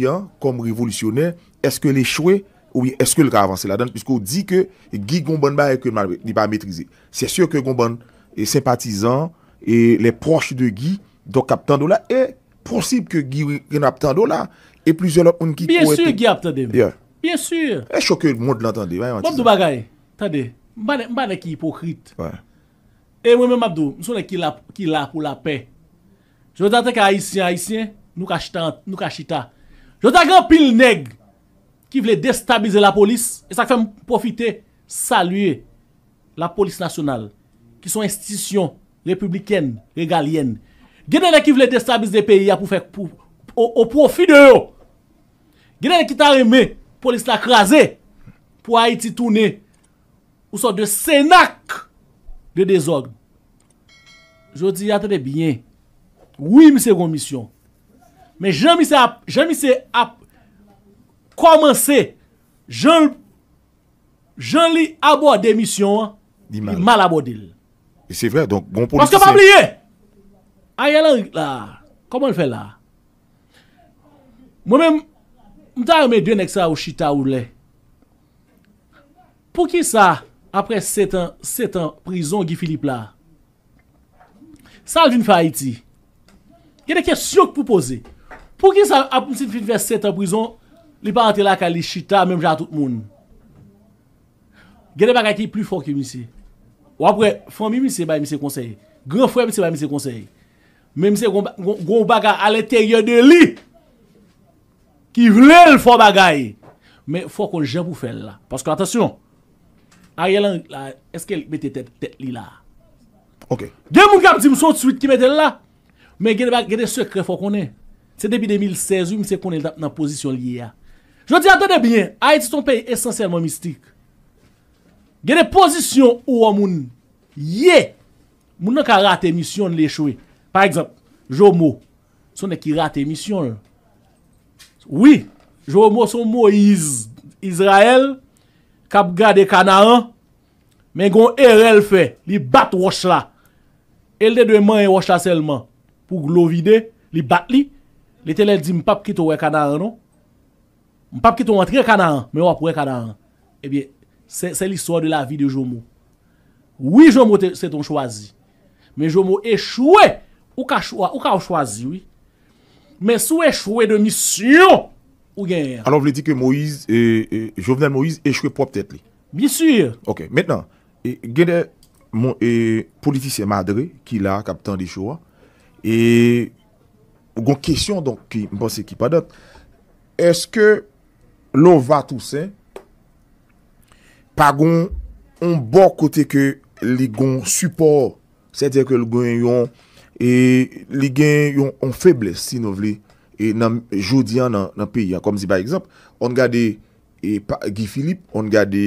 Yon, kom revolisyonè, eske l'echouè ou eske l'ra avansè la dan, piskou di ke Guy Gombon ba e ke li ba metrize. Se syè kè Gombon e sympatizan, e le proche de Guy, do kap tando la, e prosib ke Guy gen ap tando la, e plizè l'on ki pou ete. Bien syè Guy ap tande, bien syè. E chokè, moun l'antande. Mbade ki hipokrit. E mwen mbade, mson e ki la pou la pe. Jwen tante ka haisyen, haisyen, nou ka chita, nou ka chita. Jot a gran pil neg ki vle destabilize la polis E sak fèm profite saluye la polis nasyonal Ki son institisyon republiken regalien Genene ki vle destabilize de peyi apou fèk pou O profi de yo Genene ki tareme polis la krasè Pou Haiti toune Ou son de senak de dezorg Jot di ya trè bie Oui mse komisyon Men jen mi se ap koman se jen li abo demisyon mal abo dil. Panske pa bliye! Aye lan la, koman l fe la? Mwen men mta yon men dwen ek sa ou chita ou le. Pou ki sa apre set an prison Gi Philippe la? Salvin fa iti. Yon de kye syok pou posey. Pouke sa ap msi fin fè set an prizon, li pa ante la ka li chita, mèm jan tout moun. Gede bagay ki pli fòk ki msi. Ou apre, fòmi msi bay msi konsey. Gran fòy msi bay msi konsey. Mè msi goun bagay al eteryon de li. Ki vle l fò bagay. Mè fò kon jèm pou fè la. Paske atasyon. A ye lan, eske bete tet li la. Ok. Gè moun kap di msò tout svit ki bete la. Mè gede bagay, gede sekre fò konè. Se debi 2016, mi se kon el dap nan pozisyon liye a. Jodi, atene bine, Haid si ton pey esensyelman mistik. Genè pozisyon ou an moun, Ye, Moun nan ka rate misyon liye chwe. Par ekzamp, Jomo, Son ne ki rate misyon. Oui, Jomo son mo Izrael, Kabga de Kanahan, Men gon Erel fe, Li bat wosh la. El de dwe man yon wosh la selman. Pou glo vide, Li bat li, Le tè lè di m pap ki tou wè kada an, non? M pap ki tou wè tri kada an, mè wè pou wè kada an. Ebyè, eh se l'histoire de la vi de Jomo. Oui, Jomo se ton chwazi. Mè Jomo echouè, ou ka chwazi, ou ka chwazi, oui. Mè sou echouè de misyon, ou gen yè. Anon, jle di ke Moïse, Jovenel Moïse, echouè pou ap tèt li. Bi sou yè. Ok, menen, gen yè, moun, pou l'ificien Madre, ki la, kapitan de Choua, e... ou gon kesyon donk ki mponse ki padot, eske lo va tousen bon pa gon on bo kote ke li gon supor, se dje ke l gwen yon, e li gen yon on febles, si nou vle, e nan joudian nan pi, kom zi ba ekzamp, on gade Guy Philippe, on gade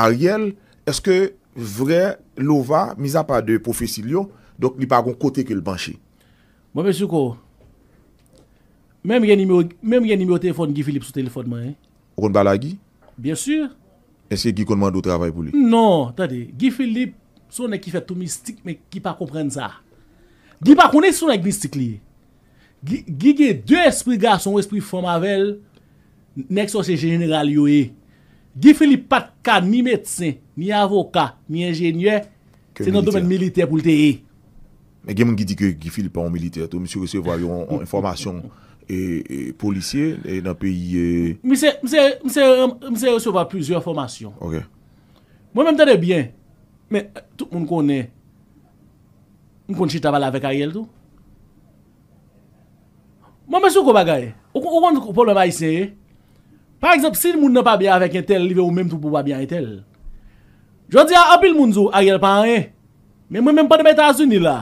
Ariel, eske vre lo va mizan pa de profesi lyon, donk li pa gon kote ke l banshi. Mwen mwen soukou, Mèm yè ni mè ou telefon Gifilip sou telefon mè. O kon bala Gifilip? Bien sûr. Eske Gifilip kon mande ou travay pou lè? Non, tade, Gifilip sou nè ki fè tou mistik mè ki pa komprenn sa. Gifilip pa konnè sou nè mistik li. Gifilip de espri gar son espri fòm avèl, nèk sosye jeneral yo e. Gifilip pat ka ni metsen, ni avoka, ni enjenye, se nan domen militer pou lte e. Mè gen mè gidi ki Gifilip an militer, tou mè syo resevwa yon informasyon. E, e policye, e nan peyi Mise, mise, mise Mise yo sewa pwizye formasyon Mwen menm tade byen Men, tout moun konen Mwen kon chit aval avek a yel tou Mwen mwen sou kou bagay O kon kon kon problem a yise Par eksept, si moun nan pa byen avek y tel Livye ou menm tou pou ba byen y tel Jwa di a apil moun zo a yel pan e Men menm pan demet a zuni la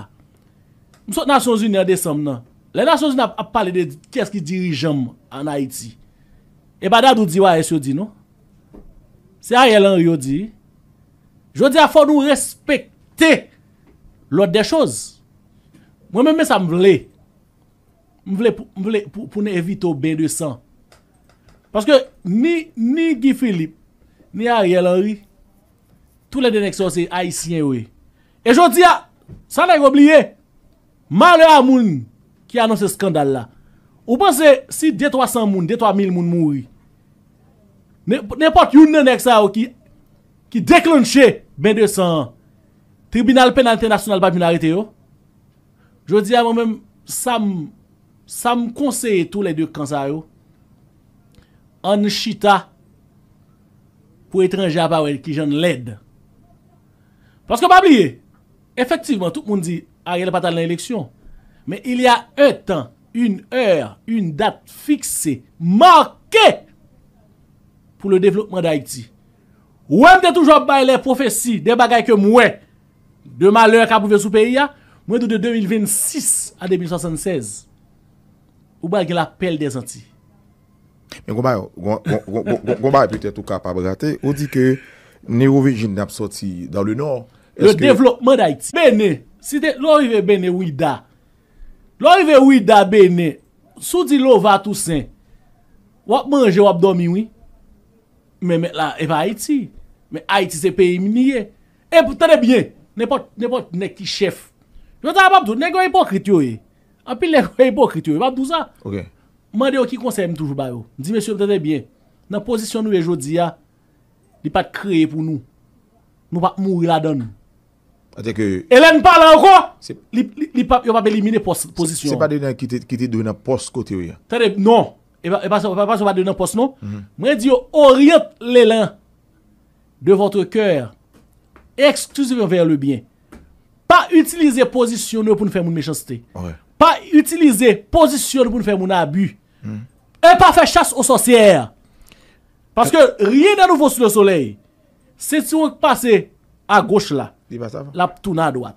Mwen sot nasyon zuni a desam nan Le nan souzi nan ap pale de kes ki diri jom an Haiti. E badad ou di wa S.O.D. nou. Se Ariel Henry ou di. Je ou di a fò nou respekte lòt de chòz. Mwen mè mè sa m vle. M vle pou ne evito ben 200. Paske ni Guy Philippe, ni Ariel Henry. Tout le denek souzi Haitien we. E je ou di a, ah, sa nek oubliye. Ma le amouni. Ki anons se skandal la. Ou panse, si 2-300 moun, 2-3000 moun mouri. Nè pot yon nè nèk sa ou ki ki deklonche 221. Tribunal Penal Internationale pa binarite yo. Je ou di a moun mèm sa m'konseye tou lè dèk kansa yo. An chita pou etranjè apawèl ki jan lèd. Paske pa bliye. Efektivman, tout moun di a rèl patan lè lèksyon. Men il y a e tan, un eur, un dat fikse, marke, pou le devlopman da Haiti. Ou m de toujou ap bay le profesi, de bagay ke mwe, de maler kapouve sou peyi ya, mwen tou de 2026 a 2076. Ou bagay la pel de zanti. Men gombay, gombay pwete tou kap ap bagate, ou di ke, ne ouve jine dap soti, dan le nor, le devlopman da Haiti. Bene, si te lou vive bene ouida, Loi ve ou i dabe ne, sou di lo va tou sen, wap manje wap domi ou, me me la e va Haiti, me eh, Haiti ah, se pe imini ye, e pou tete bie, ne pot ne ki chef, jwantan apapdou, negwa ipokrit yo e, api negwa ipokrit yo e, apapdou sa, mande yo ki konseye mi toujou ba yo, di me sio tete bie, nan posisyon nou e jodi ya, di pat kreye pou nou, nou pat mouri la dan nou. Que... Hélène parle encore, il n'y a pas éliminer la position. Ce n'est pas donné qui était donné un poste côté. Non, il ne pas donner un poste, non. Mm-hmm. Moi, je dis, oriente l'élan de votre cœur exclusivement vers le bien. Pas utiliser position pour nous faire une méchanceté. Ouais. Pas utiliser position pour nous faire un abus. Mm. Et pas faire chasse aux sorcières. Parce que rien de nouveau sur le soleil. C'est si on passe à gauche là. La ptouna a doat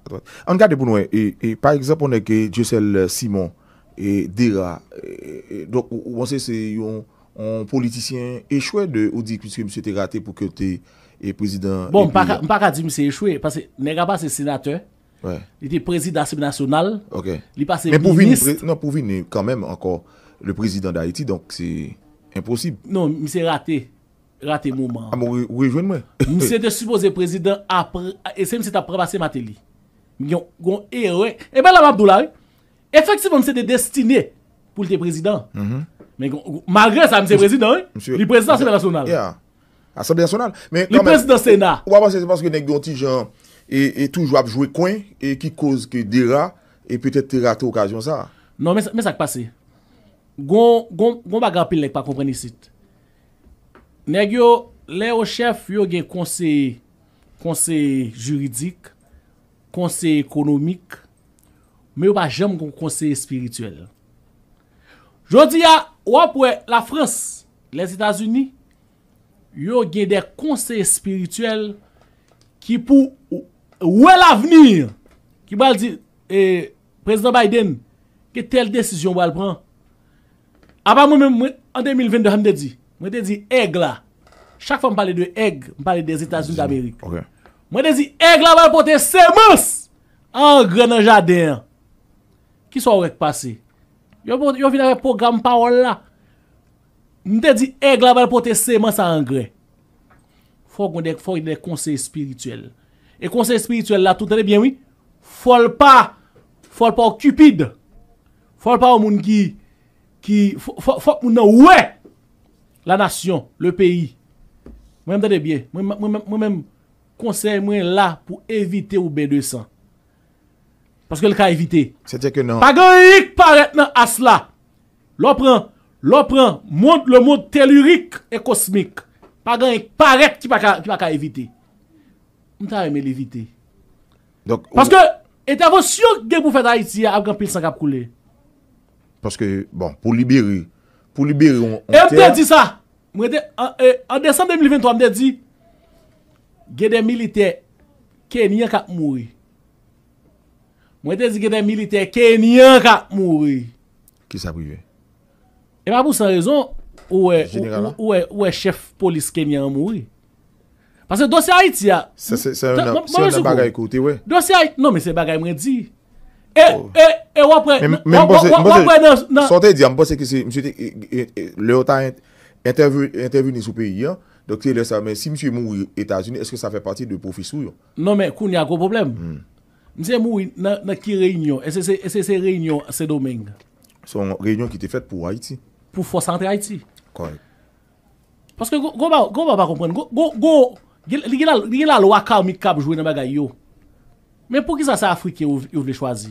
Angade pou nou e, e, e, par exemple On eke Djosel Simon E dera e, Ou mwen se se yon politisyen Echouè de ou di kouske mse te rate Pou ke te prezident Bon, mpa ka di mse echouè Nera pa se senate Li te prezidasyon nasyonal Li pa se minist Non, pou vi ni kanmèm anko le prezident da Haiti Donk se imposib Non, mse rate Rate mouman Mwen se te suppose prezident E se mwen se te preva se mateli Mwen kon erwen eh E ba la mabdou mm-hmm. la Efekte se mwen se te destine pou lte prezident Malgre sa mwen se prezident Li prezident semenasyonal Li prezident sena Ou apan se se panse genek don ti jan E touj wap jwe kwen E ki koz ke dera E petet te rate okasyon sa Non men sa kpase Gon bagan pil nek pa kompren isit Neg yo, le yo chef yo gen konsey juridik, konsey ekonomik, me yo pa jem kon konsey espirituel. Jodi ya, wap we, la Frans, les Etats-Unis, yo gen de konsey espirituel ki pou wè la venir, ki bal di, e, prezident Biden, ke tel desisyon bal pran. Aba mwen mwen, an 2022, hamde di, Mwen te di egg la Chak fwa m pale de egg M pale de Etats-Unis d'Amerik Mwen te di egg la val pote semen Angre nan jade Kiswa ou ek pase Yo vin ave program pa ou la Mwen te di egg la val pote semen Sa Angre Fok mwen de konsey spirituel E konsey spirituel la tout ane eh bien ou Fol pa Fol pa ou cupid Fol pa ou moun ki Fok moun nou we la nation, le peyi. Mwen mèm dene biye. Mwen mèm konser mwen la pou evite ou B200 parce ke l ka evite. Non. Pagan yik paret nan asla. Lè prent. Lè prent. Moun te lurik e kosmik. Pagan yik paret ki pa ka evite. Mwen ta reme l evite. Parce ke etè vò siyon kge pou fèta iti apkan pil sangap koule. Parce ke, bon, pou liberi E mwen te di sa Mwen te An e, december 2023 mwen te di Gede milite Kenyan kat mouri Mwen te di gede milite Kenyan kat mouri Ki sa prive? Eman pou sa rezon Ou e chef polis kenyan mouri Pase dosya iti ya Se yon nan bagay kote we Dosya iti, non mi se bagay mwen di Eh, oh. eh, eh, je pense que c'est que le Non, hein. Donc c'est le ça mais si Etats-Unis, est-ce que ça fait partie de profisou yo? Non men, koun ya go problem. Hmm. Msye est -ce c'est C'est ese réunion c'est pour Haïti. Pour Pour Haïti Haiti. Haïti Haiti? Parce que, go va pas comprendre go, go, la loi mi kab jouer dans yo. pour qui ça c'est l'Afrique qui a choisir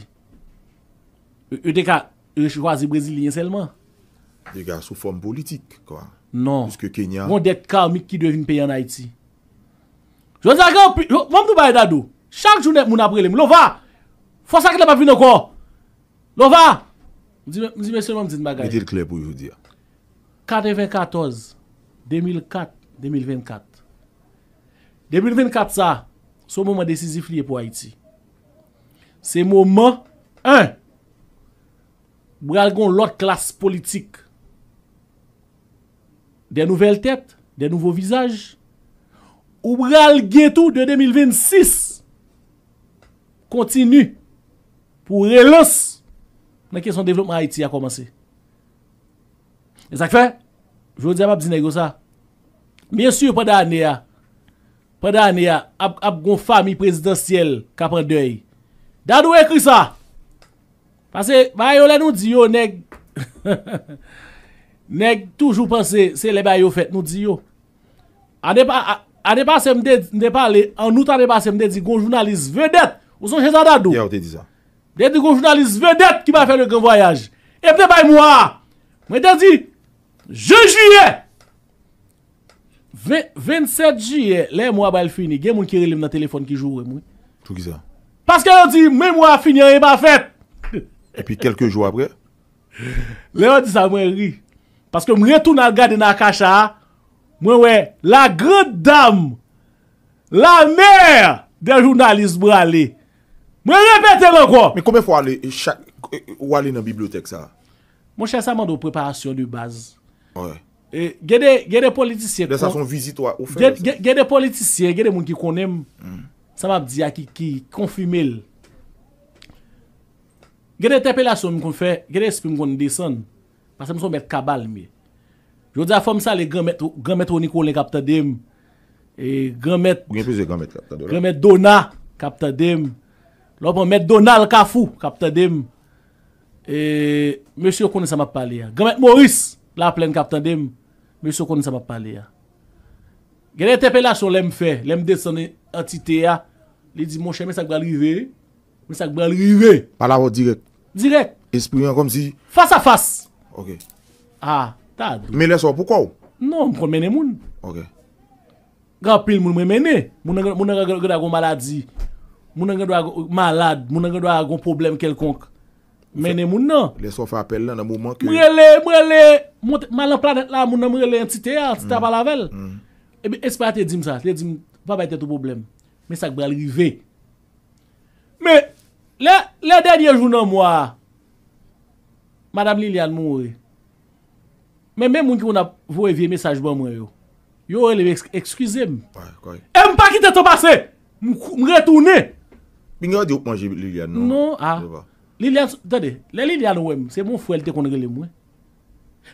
Eu dek a, eu chikwa azi Brezil li nye selman. Dega, sou fon politik, kwa. Non. Piske Kenya. Mon det ka ou mik ki dwe vin peye an Haiti. Jwa zi akè, yo, moun moun baye dadou. Chak joun moun aprele, moun lo va. Fosak lè pa vin okon. Lo va. Mou di men, mou di men, moun di men bagay. Mè di l kleb ou yon di a. Kade 24, 2004, 2024. 2024 sa, sou moun moun desizif li e pou Haiti. Se moun moun, an. Bral gon lot klas politik. De nouvel tet, de nouvo vizaj. Ou bral getou de 2026. Kontinu. Pou relos. Na kesyon devlopman Haiti a komanse. E sak fe? Jou di ap ap zinego sa. Men syou pa da ane ya. Pa da ane ya. Ap gon fami prezidentiel kapre dey. Da nou ekri sa? A. Pase, ba yo le nou di yo, neg. Neg, toujou pense, se le ba yo fet, nou di yo. An de pa, an de pa se mde, mde pale, an nou ta de pa se mde di, goun jounalise vedet. Ou son che zandadou? Ya, ou te di za. De di goun jounalise vedet ki ba fe le kran voyaj. E pte bay mwa. Mwen te di, je juye. 27 juye, le mwa ba el fini. Gen moun ki relim nan telefon ki jouvre mwen. Tou ki za. Pase ke an di, me mwa finye re ba fet. E pi kelke jou apre? Le yo di sa mwen ri. Paske mwen retou nan gade nan kacha a, mwen we la gre dam, la mer de jounalist mwen ale. Mwen repete lè kon! Mwen konwen fwa ale, ou ale nan bibliotek sa? Mwen chan sa mando preparasyon di baz. Gye de politisye, gye de politisye, gye de moun ki konen, ki konfime lè. Gede tepelasyon m kon fe, gede sepe m kon desan, pase m son met Kabal me. Jodza fòm sa le gen met Onikon le kapta dem, gen met Dona kapta dem, lòpon met Donal Kafou kapta dem, e, mèsyo konen sa m ap pale ya. Gen met Moris la ap plen kapta dem, mèsyo konen sa m ap pale ya. Gede tepelasyon lèm fe, lèm desan antite ya, li di mò chèmè sa gwa rive, Mwen sak bralrive Palavo direk Direk Espriyan kom si Fas a fas Ok A Tad Mwen leso poukwa ou? Non, mwen kon mene moun Ok Gapil mwen mwen mene Mwen an gen agon maladi Mwen an gen agon malad Mwen an gen agon problem kelkonk Mene moun nan Leso fapel nan an moumant Mwen lè, mwen lè Mwen lè, mwen lè Mwen lè mwen lè Mwen lè mwen lè Mwen lè mwen lè Mwen lè mwen lè Mwen lè mwen lè Me, le derdiye jounan mwa, Madame Liliane mwen wè, men men mwen ki mwen ap vo evye mesaj ban mwen yo, yo wè li wè ekskize mwen. E mpa ki te topase, mwen retoune. Min yo di ouk manje Liliane nou. Non, non a. Ah. Liliane, tade, le Liliane wè mwen, se mwen fwel te konre le mwen.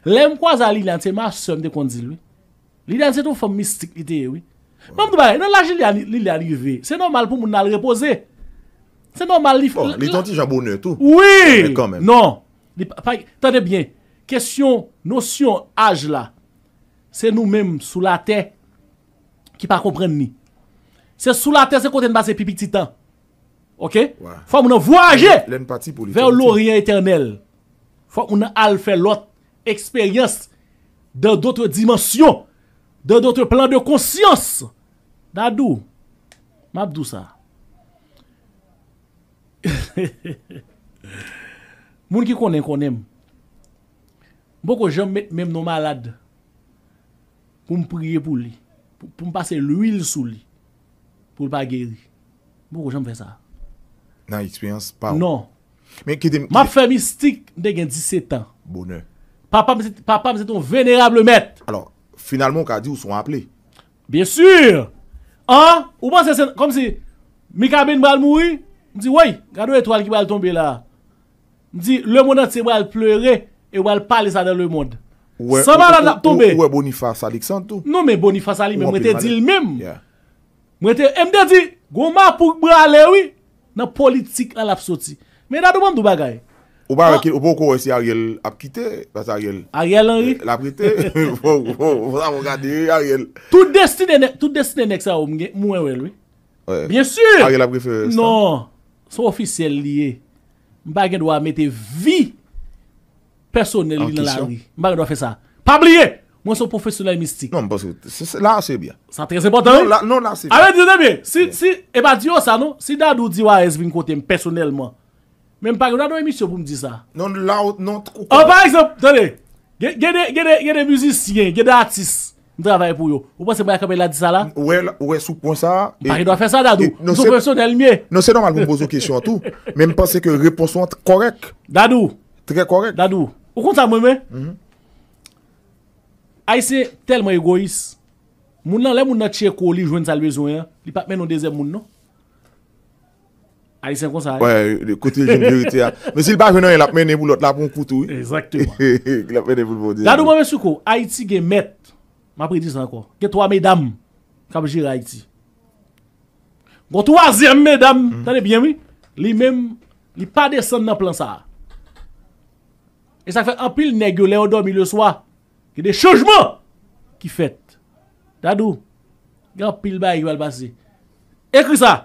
Le mkwaza Liliane se mwen asem te kondil wè. Liliane se ton fwem mistik ite wè. Mwen mwen duba, nan lajilian Liliane yu ve, se normal pou mwen al repose. Se normalif... Oh, li ton ti japonetou. Oui! Non. Tande non. bien. Kesyon, nosyon, aj la. Se nou menm sou la tey ki pa kompren ni. Se sou la tey se konten base pipi titan. Ok? Fwa mounan voyaje ver l'orien eternel. Fwa mounan alfe lot eksperyens de dotre dimensyon. De dotre plan de konsyons. Nadou. Mabdousa. Moun ki konen konen Boko jom met mem nou malade Pou m priye pou li Pou m pase l'uil sou li Pou m pa geri Boko jom fe sa Nan experience pa ou Ma fe mi stik de gen 17 an Papa mi se ton venerable met Finalmon ka di ou son aple Bien sur Ou pa se se Mi kabe m bral moui M di, woy, gado etwal ki wale tombe la. M di, lè moun anse wale plewere, e wale pale sa dè lè moun. Sa wale anse tombe. Ouwe Boniface Alexandre tou? Non men Boniface Alexandre, mwen te di l mèm. Mwen te, m de di, gwo m apouk brale wè, nan politik an laf soti. Men da dòman dò bagay. Ouwa wè ki, oubo kou wè si Ariel apkite? Bas Ariel. Ariel an wè? L apkite? Wò, wò, wò, wò, wò, wò, wò, wò, wò, wò, wò, wò, wò, wò, wò, wò, wò Sou ofisyel liye, mba gen do a mette vi personel li nan la li. Mba gen do a fe sa. Pab liye, mwen sou profesional mistik. Non, mba se, la se bya. Sa teke se potan? Non, la se bya. Awe, diyo de mi, si, si, eba eh diyo sa nou, si dadou diwa es vin kote m, personelman. Men mba gen do a emisyon pou mdi sa. Non, la, non, tko. O, par eksep, tene, gen de, gen de, gen de mizisyen, gen de atis. Mwen travaye pou yo. Mwen panse mwen akabè la di sa la? Ouè, ouè, sou pon sa. Mwen pari do a fè sa dadou. Mwen non sou fè son el miè. Non se normal mwen bozo kèsyon an tou. Men mwen panse ke reponson korèk. Dadou. Trè korèk. Dadou. Ou kon sa mwen mè? Aise, tel mwen mhm. egoïs. Moun nan, lè moun nan chèkou li jwen salbezoun ya? Li pa mè non dezem moun non? Aise, kon sa? Ouè, kote jen diorite ya. Mwen si l baje nan, el ap mè neboulot la pou mwen koutou. M apre dis an kon. Ge 3 medam kap jiray ti. Gon 3e medam. Tane bien mi? Li men, li pa de san nan plan sa. E sa fe apil negyo leon do mi le swa. Ge de choujman ki fet. Dadou. Gan apil baye yon al basi. Ekri sa.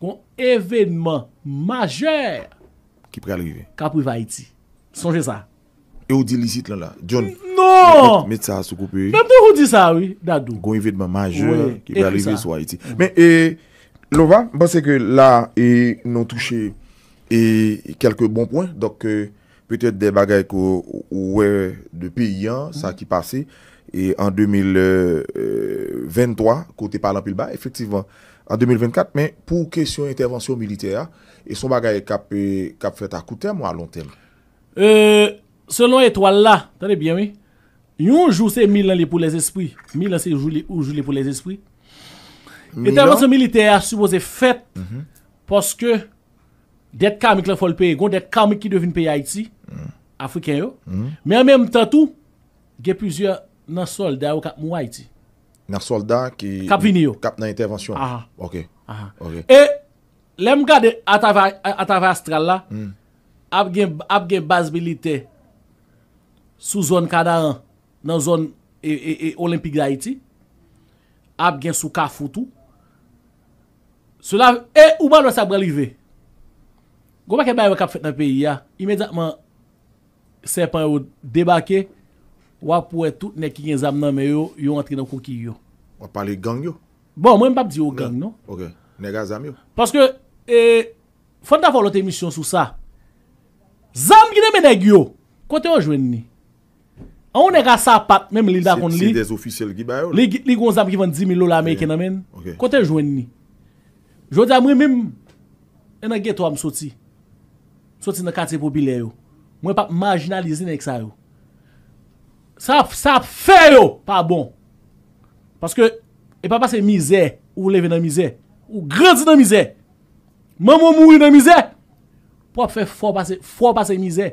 Gon evenman majer. Ki pre alive. Kap wifay ti. Sonje sa. E ou di lisit lan la. John, non! met sa soukoupe. Mèm te ou di sa, oui, dadou. Goun yve dman majeur ki vè alive sou a iti. Mè, e, lò va, mpense ke la e nou touche e kelke bon poin, dok, e, pwetèt de bagay kou wè depi yan, sa ki pase, e an 2023, kote parlant pil ba, efektivman, an 2024, mè, pou kesyon intervensyon militer, e son bagay kap fèt akoute, mwa, lontel? E... Selon etwal la, tade byan e, yon jou se milan li pou les espri. Milan se ou jou li pou les espri. Etervan se milite a souboze fet poske det kamik le folpe e gon det kamik ki devine pe ya iti mhm. Afrikan yo. Me an menm tatou, ge pwizye nan solda yo kap mou a iti. Nan solda ki... Kap vini yo. Kap nan intervansyon. Ok. E lem gade atavastral la mhm. ap gen basbili te sou zon kada an nan zon e olimpik da iti ap gen sou kafu tou sou la e ou ba lwa sabre li ve goma ke bay wak ap fet nan peyi ya imediatman sepan yo debake wap wè tout nek gen zam nan me yo yo antre nan kouki yo wap pale gang yo bon mwen mbap di yo gang no ok nega zam yo fonde a volote misyon sou sa zam gine meneg yo kote yo jwen ni A yon e ka sa pat, mèm li da kon li. Se des ofisil gi ba yo? Li gwan zam ki van di milo la Amerike nan men. Ok. Kote jwen ni. Jwen di amri mèm, en a geto am soti. Soti nan kate popile yo. Mwen pa marginalize nek sa yo. Sa ap fe yo, pa bon. Paske, e pa pase mizè, ou leve nan mizè, ou grandi nan mizè, mèm ou mouye nan mizè, pou ap fe fò pa se, fò pa se mizè,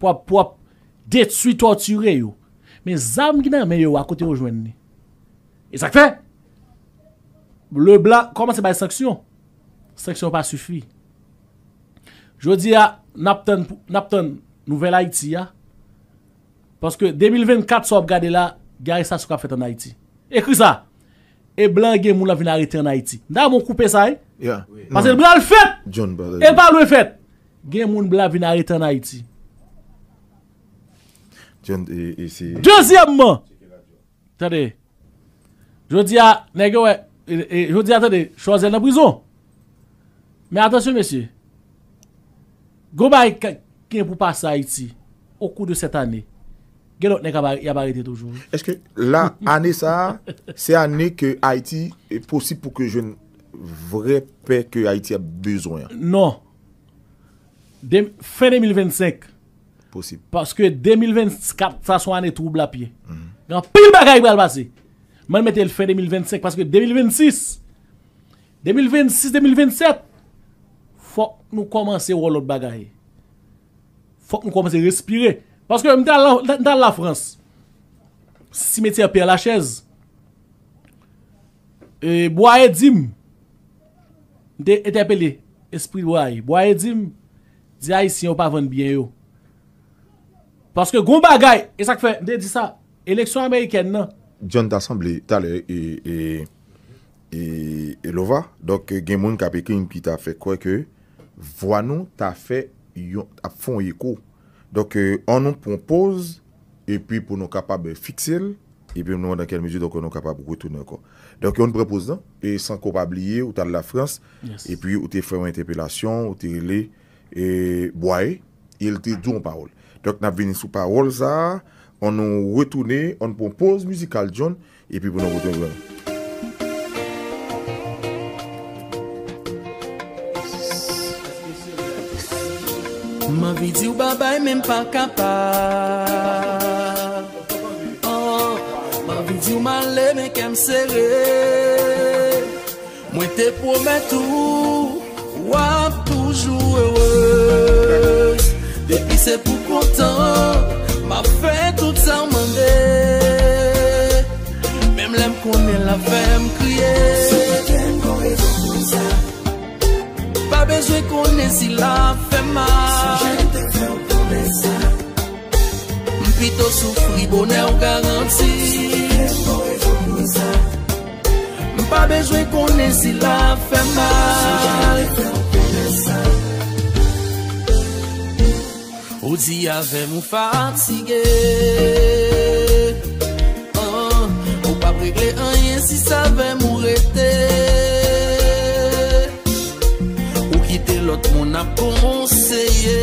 pou ap, pou ap, Dè tswi torturè yo. Men zam gina men yo akote yo jwenne. E sak fe? Le blan, koman se bay seksyon? Seksyon pa sufi. Jodi ya, napten nouvel Haiti ya. Paske 2024 sop gade la, gare sa skwa fet an Haiti. Ekri sa. E blan gen moun la vin a rete an Haiti. Nan moun koupe sa e? Pase blan fet! E pa lou e fet? Gen moun blan vin a rete an Haiti. E, e, Dezyanman Tade Jodi a Chonzen na brizo Men atasyon meshi Goma e ken pou Pasa Haiti O kou de set ane Geno nek abarete toujou Eske la ane sa Se ane ke Haiti E posib pou ke jen Vrepe ke Haiti a bezoyan Non Fene 1025 Paske 2024 sa son ane trouble api Gan pil bagay pou al basi Man mette el fe 2025 Paske 2026 2026, 2027 Fok nou komanse wolot bagay Fok nou komanse respire Paske mte al la frans Si mette api al la chez E boaye dim E tepele Esprit boaye Boaye dim Di ay si yon pa van bien yo Paske goun bagay, e sak fe, mde di sa, eleksyon Ameriken nan. Djon t'assemble talè e, e, e, e lova, dok gen moun kapeke yon ki ta fe kweke, vwa nou ta fe yon, ap fon yiko. Dok an nou pompose, epi pou nou kapab fixel, epi nou nan ken mezi dok nou kapab wetounen kon. Dok an nou prepose dan, e san kopab liye ou talè la Frans, epi ou te fè wè interpellasyon, ou te le boye, el te doun parol. Dok na veni sou pa orza, an nou wetoune, an pou pose mizikal joun, epi pou nou wetoune. Ma vidi ou baba e men pa kapa oh, Ma vidi ou male me kem sere Mwen te pou men tou Wap toujou Ewe Sè pou kontan, m'a fè tout sa mèngè Mèm lèm konè la fèm kliè Sè ki kèm korèvon mouzè Pa bejwen konè si la fèm mèl Sè jèm te fèm konè zè Mpito soufri konè ou garanti Sè ki kèm korèvon mouzè Pa bejwen konè si la fèm mèl Sè jèm te fèm konè zè Ou di ave mou fatige oh, Ou pa pregle anyen si sa ve mou rete Ou kite lot moun ap kou monsye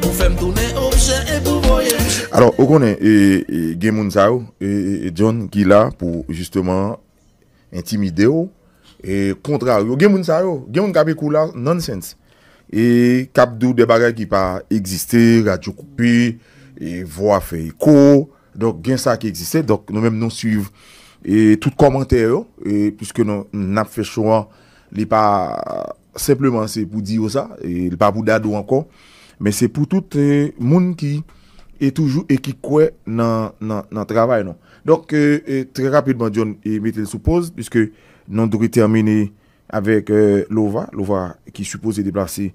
Ou fem toune obje e pou voye Alors, ou konen, e, e, gen moun sa yo, e, John Gila pou justement intimide yo, kontra yo, gen moun sa yo, gen moun kabe kou la, nonsense. E kap do de bagay ki pa egziste, radyo koupe, e vo a fey ko, donk gen sa ki egziste, donk nou menm nou siv, e tout komante yo, e pwiske nou nap fechouan, li pa sepleman se pou di yo sa, e li pa pou dadou ankon, men se pou tout e, moun ki, e toujou, e ki kwe nan travay non. Donk, e, e tre rapidman, John, e mette sou pose, pwiske nou dori termine, avèk euh, Lovar, Lovar ki sou pose diplasi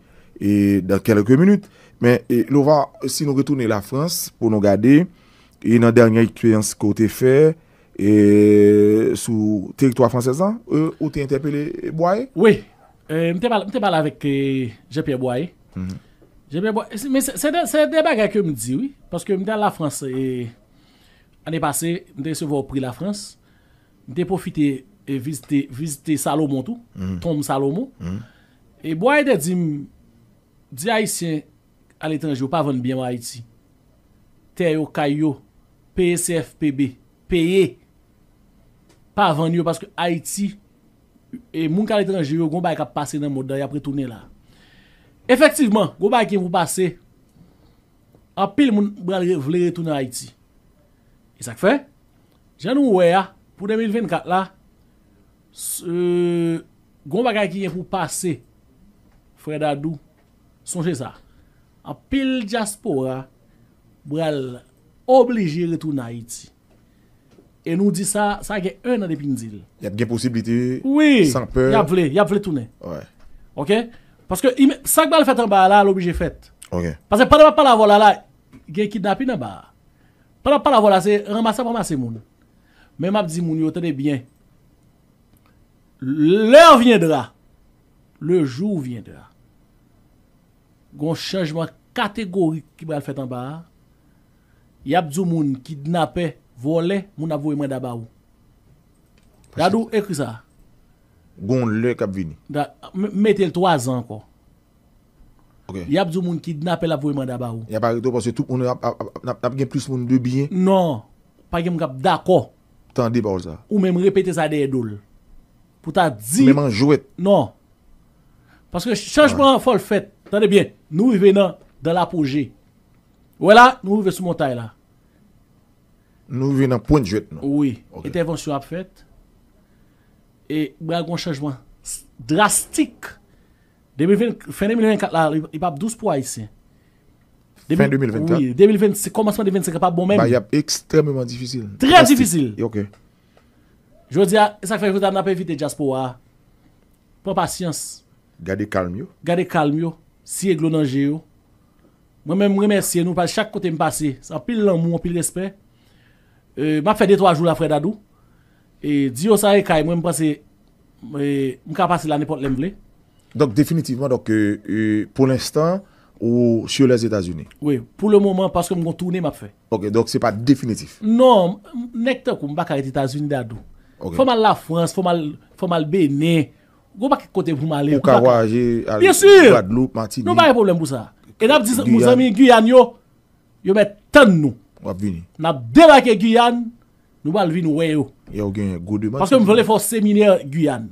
dan kelke minute. Men, Lovar, si nou retounen la Frans pou nou gade, y nan dernyan ektyans kote fè, sou terikto a Fransèzan, euh, ou te entepele Bouaye? Oui, mte bala avèk J.P. Bouaye. J.P. Bouaye, se debaga ke mdi, oui, paske mte al la Fransè, anè basè, mte sevo apri la Frans, mte profite E vizite Salomon tou. Mm. Tom Salomon. Mm. E bo a yede di, di Haitien al etranjyo pa ven bien w Haiti. Tè yo, kè yo, P.E.C.F.P.B. P.E. Pa ven yo, paske Haiti e mounk al etranjyo, gounbay ka pase nan moda, ya pre tounen la. Efektivman, gounbay ki moun pase, apil moun vle retounen Haiti. E sak fe? Jan nou we ya, pou 2024 la, Se euh, goun bagay ki yon pou pase, fredadou, sonje sa. A pil diaspora, brel, oblije le tou na iti. E nou di sa, sa gen un an depindil. Yab gen posibilite, sanpeur. Yab vle, yab vle toune. Ouè. Ok? Paske sak bal fèt an ba la, l'oblije fèt. Ok. Paske padan pa la vola la, gen kidnap in an ba. Padan pa la vola la, se ramase ap ramase moun. Men map di moun yo, tede byen. Leur viendra Le jour viendra Gon chanjman kategori Kibra l fèt an ba Yap zou moun ki dnapè Vole moun avoyman daba ou Dado ekri sa Gon le kap vini Metel 3 an ko Yap zou moun ki dnapè Lavoyman daba ou Yap gen plus moun de biyen Non Pag gen moun kap dako Ou mèm repete sa de edoul pou ta di... Mèman jouet? Non. Paske chanjman an fol fet, tande bien, nou vi venan dan la proje. Ouè la, nou vi venan sou montay la. Nou vi venan pon jwet non? Oui. E te ven sur ap fet. E ouè agon chanjman. Drastik. De mi ven, fin 2021, la ribab 12 po a isi. Fin 2021? Oui. De mi ven, se komasman de ven, se kapab bon men. Ba yap ekstrememan difizil. Trè difizil. Ok. Ok. Je ou di a, e sa fèk fèk fèk an apè vite jas pou a Pè patians Gade kalm yo Si e glou nan jè yo Mwen mè mè mè remersye nou pa chak kote mè pase Sa pil lan moun, pil respè Mè ap fè dey 3 joul ap fè dadou E, e diyo sa e kay mwen mè mpase e, Mwen ka pase la nèpote lèm vle Donk definitivman Donk e, pou l'instant Ou si ou les Etats-Unis Oui, pou lè mouman paske mwen gont tourne mè ap fè Ok, donk se pa definitif Non, nek te kou mba kare Etats-Unis dadou Fomal la Frans, fomal Benin Gou bak kote pou male Ou karwaje, ou adlou, matini Nou ba ye problem pou sa E dap di mouzami Guyane yo Yo met ten nou Nap deva ke Guyane Nou ba alvin ou weyo Paske moun vole fò seminer Guyane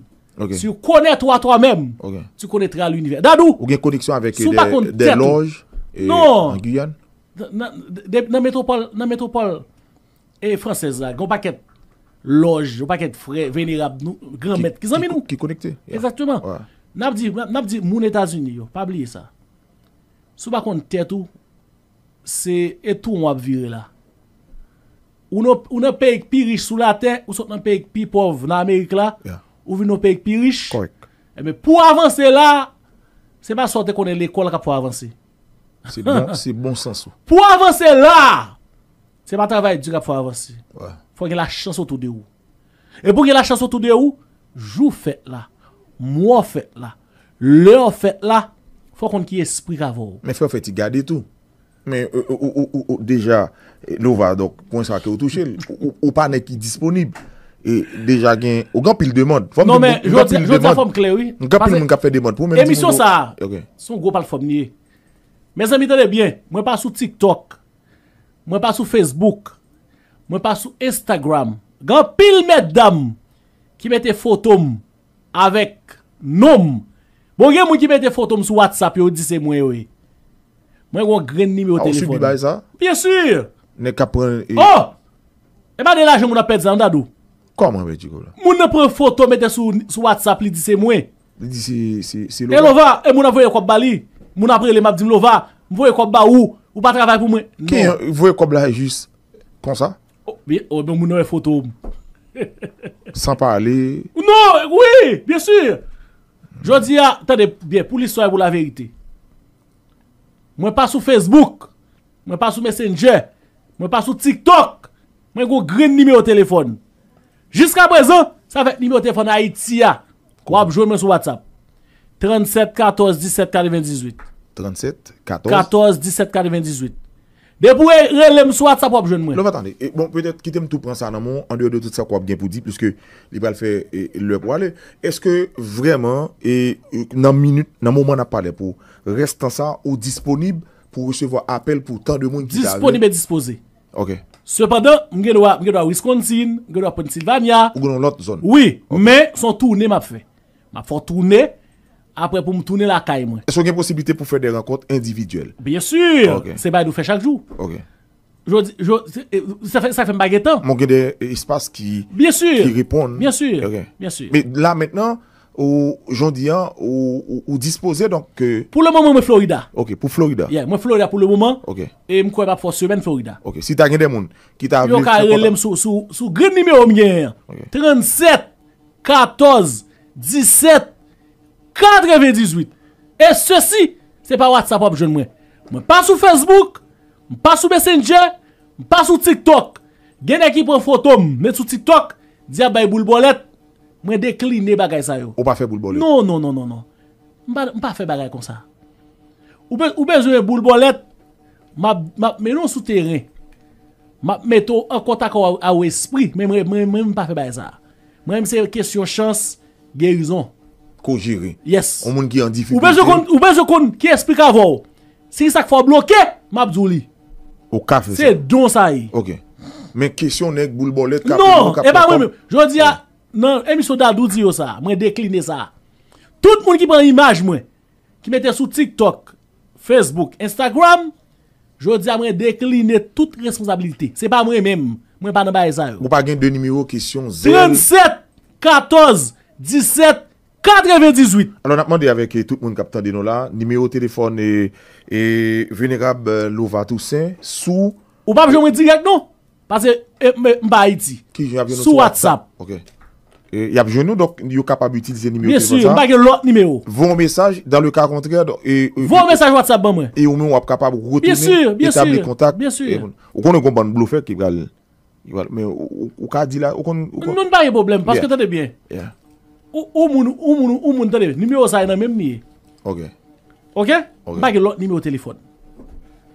Si ou konè to a to a mem Si ou konè tre a l'univers Ou gen koneksyon avèk de loj Nan metropol E fransez la Gou bak et loge, ou qu'être frère vénérable grand maître qui sont nous qui connecté. Exactement. N'a dit n'a dit mon États-Unis, pas oublier ça. Sous pas contre tête tout c'est et tout on va virer là. Ou on un pays plus riche sous la terre, ou sont un pays plus pauvre dans l'Amérique là, ou vient un pays plus riche. Correct. Mais eh ben, pour avancer là, c'est pas sorte qu'on est l'école qui pour avancer. C'est bon, c'est bon sens. Pour avancer là, c'est pas travail dur pour avancer. Ouais. Fwa gen la chanso tou de ou. E pou gen la chanso tou de ou, jou fèt la, mwò fèt la, lè w fèt la, fwa kon ki espri k avon ou. Men fwa fèt ti gade tou. Men ou deja, nou va dok pon sa ke ou touche, ou pa ne ki disponib. E deja gen, ou gampil demond. Non men, joutan fòm k lè wè. Emisyon sa, son goupal fòm nye. Men zan mi tè de byen, mwen pa sou TikTok, mwen pa sou Facebook, Mwen pa sou Instagram Gan pil medam Ki mette fotom Avèk Nom Bon gen mwen ki mette fotom sou Whatsapp Yow disè mwen yoy e. Mwen yon gren nime yow ah, telefon A ou subibay sa? Bien sur Ne kapren e- Oh Emane la jè mwen apèd zandadou Kò mwen mwen di kò la Mwen ne pre fotom mette sou Whatsapp li disè mwen Disè E lo va E mwen avoye kòp bali Mwen apre le map di mwen lo va Mwen avoye kòp bali ou Ou pa travèk pou mwen Kè non. yon Yon avoye kòp bali jis Kon sa? O oh, oh, mounou e foto mou San parli Non, oui, bien sur Jodi ya, tade, biye, pou lisoye vou la verite Mwen pa sou Facebook Mwen pa sou Messenger Mwen pa sou TikTok Mwen go green nime o telefon Jiska prezon, sa vek nime o telefon a Itia Kwa abjou men sou WhatsApp 37 14 17 40 20 18 37? 14? 14 17 40 20 18 De pou e relem swat sa pwap jen mwen. Non vatande, bon pwetet kitem tou pransa nan moun, an de ou de tout sa kwa pwap gen pou di, pluske liberal fè lè pou ale, eske vreman nan mouman ap pale pou restan sa ou disponib pou recevo apel pou tan de moun ki ta ave? Disponib e dispose. Ok. Se padan, mwen genwa Wisconsin, genwa Pennsylvania, ou genwa lot zon. Oui, men son tourne ma fè. Ma fò tourne... apre pou m toune la kaye mwen. Se yon gen posibilite pou fè de renkont individuel? Bien sûr, se ba yon fè chak jou. Ok. Sa fè m bagè tan? Moun gen de espas ki... Bien sûr. ...ki repon. Bien sûr. Mais la maintenant, ou jondian, ou dispose, euh, pou le moun mwen Florida. Ok, pou Florida. Mwen Florida pou le moun, e m kwe pa fòsye men Florida. Ok, si ta gen de moun, ki ta avè... Yo ka relèm sou gred nime om gen. 37, 14, 17, 4V18 E se si, se pa WhatsApp ap joun mwen Mwen pa sou Facebook Mwen pa sou Messenger Mwen pa sou TikTok Gen ekip an foto mwen met sou TikTok Diyan bay boulbolet Mwen dekline bagay sa yo Ou pa fe boulbolet Non, non, non, non Mwen pa fe bagay kon sa Ou ben joun boulbolet Mwen non sou teren Mwen met ou an kontak a ou esprit Mwen mwen pa fe bagay sa Mwen mwen se kesyon chans Gerizon Ko jiri. Yes. O moun ki yon difik. Ou ben jokon, ou ben jokon ki esplika vou. Se yon sak fò bloke, mabzou li. Ou ka fò. Se don sa yi. Ok. Men kesyon nek boul bolet kapi. Non, e pa mwen mwen. Jodi ya, nan, e mi sota doudi yo sa. Mwen dekline sa. Tout moun ki pran imaj mwen. Ki mette sou TikTok, Facebook, Instagram. Jodi ya mwen dekline tout responsabilite. Se pa mwen mwen. Mwen pa nan ba e sa yo. Mwen pa gen de nimiwo kesyon 0. 37, 14, 17. 9318 Anon apman dey aveke tout moun kapitan dey nou la Nimeyo, telefon e venerab euh, Louva Toussaint Sou Ou pa pje mwen direk nou Pase mba iti Sou WhatsApp Ok Yap jenou dok yon kapab utilize nimeyo Bien si, mba gen lout nimeyo Voun mesaj Dans le ka kontryad Voun mesaj WhatsApp ban mwen E yon mwen wap kapab goutouni Bien si, bien si Etabli kontak Bien si Okon yon kon ban blou fèk Mwen mba yon boblem Paske tante bien Ya Ou moun, ou moun, ou moun, nimeyo sa yon e mèm niye. Ok. Ok? Mbage lot nimeyo telefon.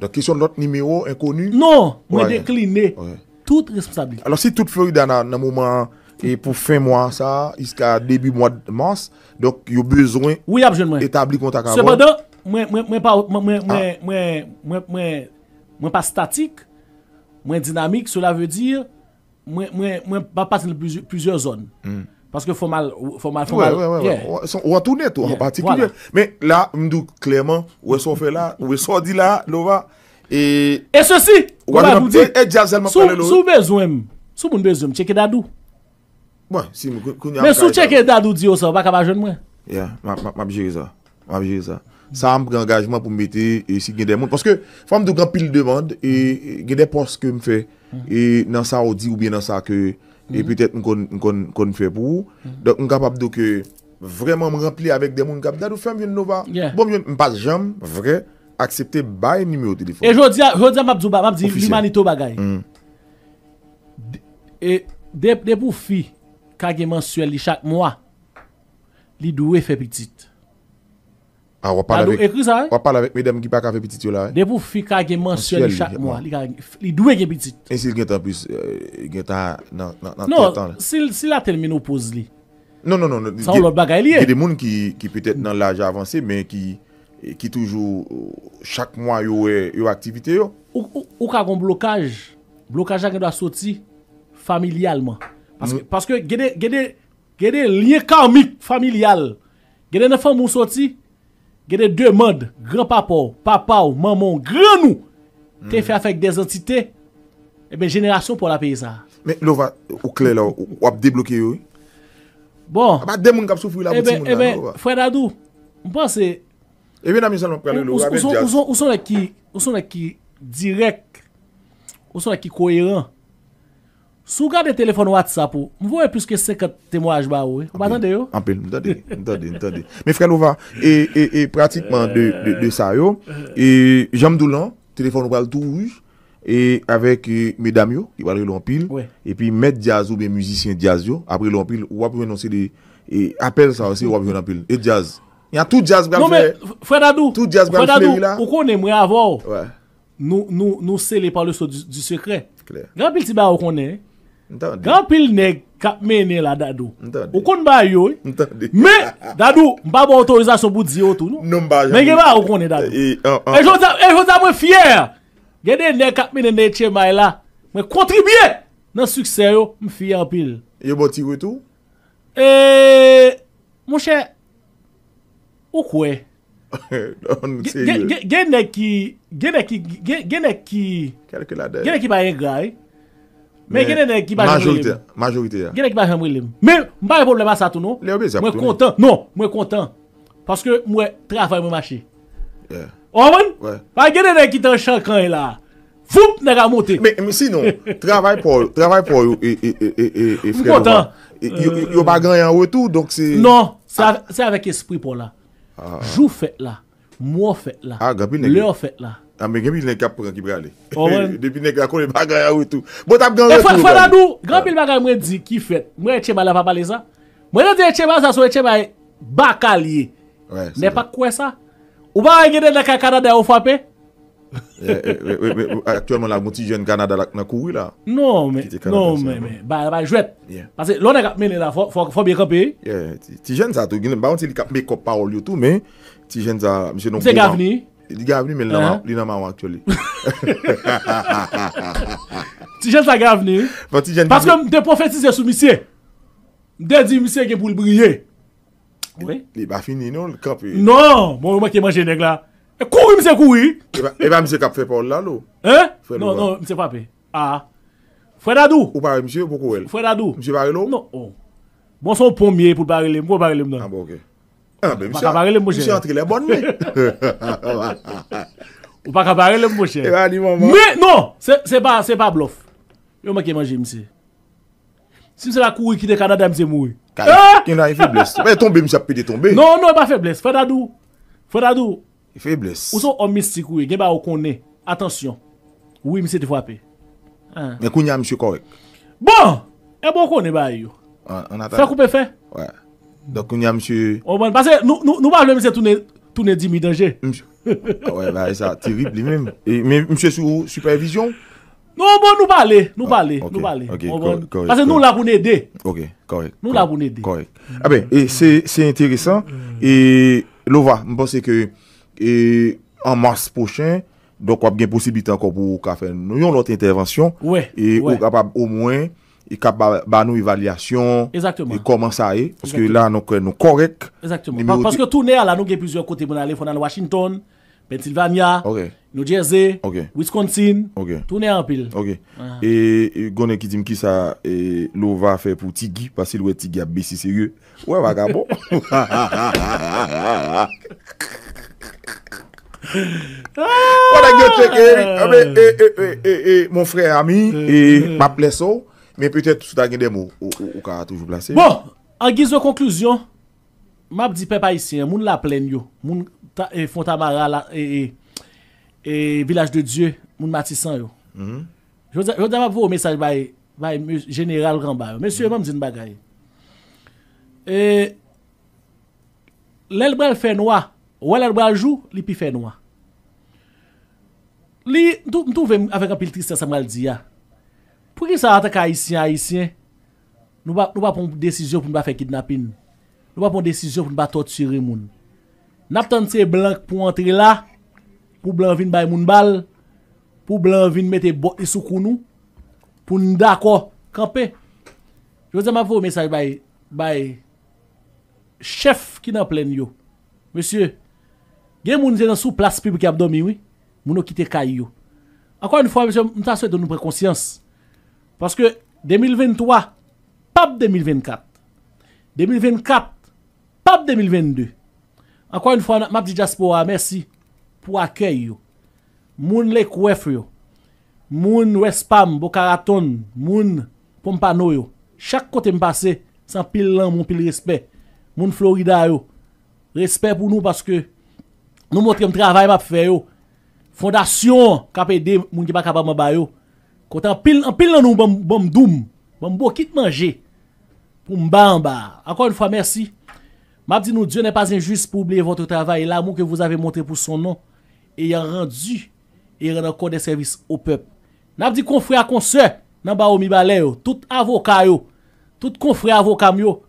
Da kisyon lot nimeyo, ekonu? Non! Mwen dekline, tout responsabilite. Alors si tout fwe yon dan nan mouman, e pou fin mwan sa, iska debi mwan de mars, dok yon bezwen, etabli kontak an bon. Se mwen dan, mwen pa, ah. mwen, mwen, mwen, mwen pa statik, mwen dinamik, sou la ve dir, mwen, mwen, mwen, mwen pa pati nan pizyon zon. Mwen, Aske fomal, fomal, fomal. Ou a tou net ou, an partikule. Men la, mdou, klerman, ou e so fe la, ou e so di la, lo va. E se si, kou ba vou di? E jazel ma pale loun. Sou bezouem, sou moun bezouem, cheke dadou. Mwen, si moun. Men sou cheke dadou di ou sa, baka vajon mwen. Ya, mabije za, mabije za. Sa ampe gangajman pou mbete, e si gen de moun. Paske, fam dougan pil devan, e gen de pos ke mfe. E nan sa ou di ou bien nan sa ke... E pwetet m kon kon kon fwe pou Donk m kapap doke Vreman m rempli avèk demon M kapap da dou fèm yon nova Bon yon m pas jèm vre Akseptè bay nime ou telefon E jò diya m ap zouba M ap zi li man ito bagay mm. E depou fi Kage mensuel li chak mwa Li dwe fè pitit Ah, a, wapal avek, wapal avek me dem ki pa ka fe pitit yo la we Depo fika gen mansyen li chak mwa Li dwe gen pitit En sil gen ta en plus, gen ta nan ten tan Non, sil la termine ou poz li Non, non, non Sa non. ou lor bagay li e Gede moun ki, ki petet nan lage avanse Men ki, ki toujou euh, Chak mwa yo, yo aktivite yo Ou, ou, ou kagon blokaj Blokaj a gen do a soti Familyalman Paske, mm. paske gede, gede Gede linyen kamik familyal Gede nefan moun soti Gede 2 mad, gran papou, papou, mamou, granou, te hmm. fe afek des entite, ebe eh jenerasyon pou la peye sa. Men, lo va, ou kle la, ou ap deblokye yo? Bon, ebe, ebe, fredadou, mpense, ou son la ki, ou son la ki direk, ou son la ki koyeran? Sou gade telefon watsap ou, mwowe pwiske sekat temwaj ba ou. Komatande eh? yo? Ampe, ampe, ampe, ampe, ampe. Me fredova, e, e, e pratikman de sa yo, e Jamdoulan, telefon wale tou ouj, e avek e, me dam yo, ki wale lompil, e pi met jazz ou me mwisisyen jazz yo, apre lompil, wapwen non se de, e apel sa wapwen lompil, e jazz. Y an tout jazz bram fwe. Non me, fredadou, fredadou, ou konen mwe avor, nou se le parle sou du sekre. Lompil ti ba ou konen, Gwa anpil neg kapme ne la dadu Okon ba yoy Me dadu mba ba otoriza sou bout ziyo tou Men gen ba okon e dadu E jonsa mwen fiyer Gen de neg kapme ne ne che may la Mwen kontribye Nan sukseryo mwen fiyer anpil Yo bote yoy tou Mwen chen Okwe Gen neg ki Gen neg ki Gen neg ki bayen grai Men genen e ki ba jenmri lem. Majorite ya. Genen ki ba jenmri lem. Men, mba repobleman sa tou nou. Mwen kontan. Non, mwen kontan. Paske mwen travay mwen machi. Ya. Owen? Ya. Men genen e ki tan chankan e la. Foup, nera moti. Men, si non. Travay pou. Travay pou. Mwen kontan. Yo bagan yon ou etou, donk se... Non, se avèk espri pou la. Ah. Jou fèt la. Mwen fèt la. Le ou fèt la. Ame gemil ne kap pran ki brale Depi ne akon e bagay a ou etou E fwet fwet anou Gambil bagay mwen di ki fwet Mwen e chema la papale sa Mwen e di e chema sa sou e chema e baka li Ne pa kwe sa Ou ba a genen ne ka Kanada ou fwapen Aktuelman la moun ti jen Kanada la kouwe la Non men Non men men Ba jwet Pase lon e kap men e la fwa make up e Ti jen sa tou Mwen se li kap make up pa ou li ou tou men Ti jen sa Mse Gavni Mse Gavni E di gav ni men li nanman wak choli. Ti jen sa gav ni? Bon, Paske mte pofetise sou misye. Mte di misye ke pou li briye. Li ba fini nou l kapi. Non, mwen wak e manje neg la. E kouwi misye kouwi. E, e ba misye kapfe pa ou la non, nou. Non, non, misye pape. Fred Adou. Ou pare misye pou kou el? Fred Adou. Misye pare nou? Non, non. Oh. Mwen son pomiye pou pare li. Mwen son ah, pare li mnen. An boke. Mwen se an tri le bon men eh, Ou pa kabare le mwen se Mwen se an tri le bon men Mwen se an tri le bon men Mwen se an tri le bon men Se pa blof Si mwen se la kou yi kite kanada mwen se mou yi Kanada yi febles Non yi pa febles Febles Ou se omistik ou yi gen ba okone Atansyon Ou yi mwen se te fwapen Mwen konye a mwen se kowe Bon, en bon okone ba yi yo Feble koupe feble Do kounye a msye... O bon, pase nou pa lè msye tounè di midanje. O wè, la, e sa terib li mèm. E msye ah sou supervision? Nou bon, nou pa lè, nou pa lè, ah, nou pa lè. Ok, bon, ok, korrekt, korrekt. Pase nou la pou nè de. Ok, korrekt. Nou la pou nè de. Korrekt. A bè, e se, se enteresan, e lo wè, mponse ke, e, an mars pochen, do kwa bè gè posibite anko pou ka fè, nou yon lote intervensyon, ou kapab, ou mwen... I ka ba nou evalasyon. E koman sa e. Pwese la nou kwen nou korek. Esektman. Pwese toune ala nou gen pwese kote moun ale fonan Washington, Pennsylvania, New Jersey, Wisconsin. Toune anpil. Ok. E ah. gwenne ki dim ki sa nou e, va fe pou Tiggy. Pwese lwè e Tiggy a besi seryè. Wè wakabo. Wè wakabo. Wè wakabo. Wè wakabo. Wè wakabo. Wè wakabo. Wè wakabo. Wè wakabo. Wè wakabo. Wè wakabo. Wè wakabo. Wè wakabo. Wè wakabo. Wè w Men petet suta gen dem ou ka toujou blase. Bon, an giz yo konkluzyon, map di pe pa isyen, moun la plen yo, moun eh, Fontabara la, e village de dieu, moun Matisan yo. Mm-hmm. Jou de ma pou ou mesaj baye, baye general Rambay, monsye moun di nou bagay. Lè lbrel fè noua, wè lè lbrel jou, li pi fè noua. Li, mtou vè, avèk an pil tristè sa mwal di ya, Pou ki sa rate ka Haitien Haitien? Nou pa pon desisyon pou nou pa fe kidnapin Nou pa pon desisyon pou nou pa torturin moun Nap tante blan pou antre la Pou blan vin bay moun bal Pou blan vin mette bot e soukoun nou Pou nou da kwa Kampen Je wazan ma pou mensaj bay Chef ki nan plen yo Monsye Gen moun ze nan sou plas pi pou ki ap domi woy Moun nou kite kay yo Akwa yon fwa monsye moun sa sou eto nou pre konsyans Monsye Paske 2023, pap 2024. 2024, pap 2022. Ankwa yon fwa map di Jaspo a, mersi pou akèy yo. Moun lek wèf yo. Moun wè spam, bokaraton, moun pompano yo. Chak kote m basè, san pil lan, moun pil respè. Moun Florida yo. Respè pou nou paske nou motre m travay m ap fè yo. Fondasyon kapè de moun di baka pa m abay yo. Quand en pile, en pile, nous, bam, bam, doum, bon, manger. Pour bas Encore une fois, merci. M'a dit nous, Dieu n'est pas injuste pour oublier votre travail et l'amour que vous avez montré pour son nom, ayant rendu et rend encore des services au peuple. N'a dit confrère, consoeur, n'a ba ou balè yo, tout avocat yo, tout confrère avocat yo.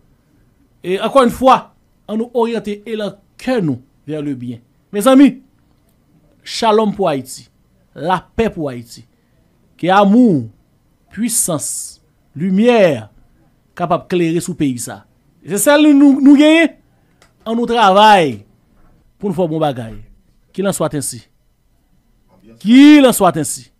Et encore une fois, on nous orienter et cœur nous vers le bien. Mes amis, shalom pour Haïti, la paix pour Haïti. Ki amou, puissance, lumiè, kapap kleri sou peyi bi sa. Se sel nou genye, an nou travay, pou nou fò bon bagay. Ki lan sou atensi. Ki lan sou atensi.